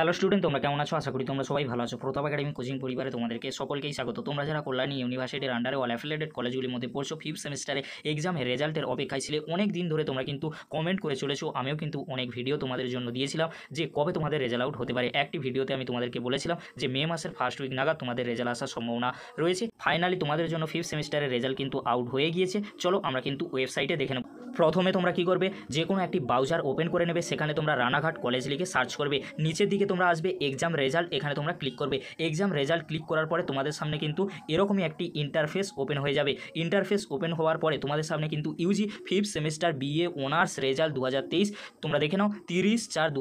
hello student তোমরা কেমন আছো আশা করি তোমরা সবাই ভালো আছো প্রতাপ একাডেমি কোচিং পরিবারে তোমাদেরকে সকলকেই স্বাগত তোমরা যারা কল্যাণী ইউনিভার্সিটির আন্ডারে অল অ্যাফিলেটেড কলেজগুলির মধ্যে পড়ছো ফিফথ সেমিস্টারে এক্সামের রেজাল্টের অপেক্ষায় ছিলে অনেক দিন ধরে তোমরা কিন্তু কমেন্ট করে চলেছো আমিও কিন্তু অনেক ভিডিও তোমাদের জন্য দিয়েছিলাম যে কবে তোমাদের রেজাল্ট আউট হতে পারে একটি ভিডিওতে আমি তোমাদেরকে বলেছিলাম যে মে মাসের ফার্স্ট উইক নাগাদ তোমাদের রেজাল্ট আসার সম্ভাবনা রয়েছে ফাইনালি তোমাদের জন্য ফিফথ সেমিস্টারের রেজাল্ট কিন্তু আউট হয়ে গিয়েছে চলো আমরা কিন্তু ওয়েবসাইটে দেখে নেব প্রথমে তোমরা কি করবে যে কোনো একটি ব্রাউজার ওপেন করে নেবে সেখানে তোমরা রানাঘাট কলেজ লিখে সার্চ করবে নিচের দিকে তোমরা আসবে এক্সাম রেজাল্ট এখানে তোমরা ক্লিক করবে এক্সাম রেজাল্ট ক্লিক করার পরে তোমাদের সামনে কিন্তু এরকমই একটি ইন্টারফেস ওপেন হয়ে যাবে ইন্টারফেস ওপেন হওয়ার পরে তোমাদের সামনে কিন্তু UG fifth semester BA honours result দু তোমরা দেখে নাও তিরিশ চার দু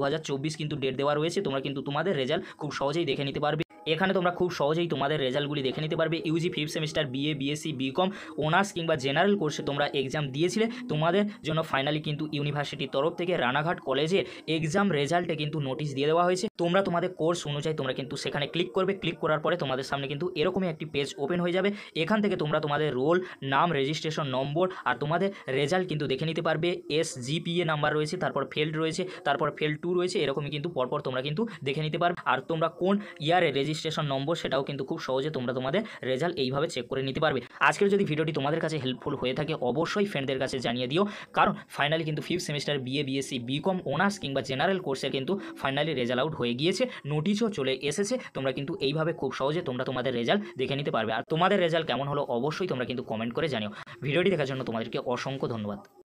কিন্তু ডেট দেওয়া রয়েছে তোমরা কিন্তু তোমাদের রেজাল্ট খুব সহজেই দেখে নিতে পারবে এখানে তোমরা খুব সহজেই তোমাদের রেজাল্টগুলি দেখে নিতে পারবে UG fifth semester BA BSc BCom honours কিংবা জেনারেল কোর্সে তোমরা এক্সাম দিয়েছিলে তোমাদের জন্য ফাইনালি কিন্তু ইউনিভার্সিটির তরফ থেকে রানাঘাট কলেজের এক্সাম রেজাল্টে কিন্তু নোটিশ দিয়ে দেওয়া হয়েছে তোমরা তোমাদের কোর্স অনুযায়ী তোমরা কিন্তু সেখানে ক্লিক করবে ক্লিক করার পরে তোমাদের সামনে কিন্তু এরকমই একটি পেজ ওপেন হয়ে যাবে এখান থেকে তোমরা তোমাদের রোল নাম রেজিস্ট্রেশন নম্বর আর তোমাদের রেজাল্ট কিন্তু দেখে নিতে পারবে এস জিপিএ নাম্বার রয়েছে তারপর ফেল্ড রয়েছে তারপর ফেল্ড টু রয়েছে এরকমই কিন্তু পরপর তোমরা কিন্তু দেখে নিতে পারবে আর তোমরা কোন ইয়ারে রেজিস্ট্রেশন নম্বর সেটাও কিন্তু খুব সহজে তোমরা তোমাদের রেজাল্ট এইভাবে চেক করে নিতে পারবে আজকের যদি ভিডিওটি তোমাদের কাছে হেল্পফুল হয়ে থাকে অবশ্যই ফ্রেন্ডদের কাছে জানিয়ে দিও কারণ ফাইনালি কিন্তু fifth semester BA BSc BCom honours কিংবা জেনারেল কোর্সে কিন্তু ফাইনালি রেজাল্ট আউট হয়ে গিয়েছে নোটিশও চলে এসেছে তোমরা কিন্তু এইভাবে খুব সহজে তোমরা তোমাদের রেজাল্ট দেখে নিতে পারবে আর তোমাদের রেজাল্ট কেমন হলো অবশ্যই তোমরা কিন্তু কমেন্ট করে জানিও ভিডিওটি দেখার জন্য তোমাদেরকে অসংখ্য ধন্যবাদ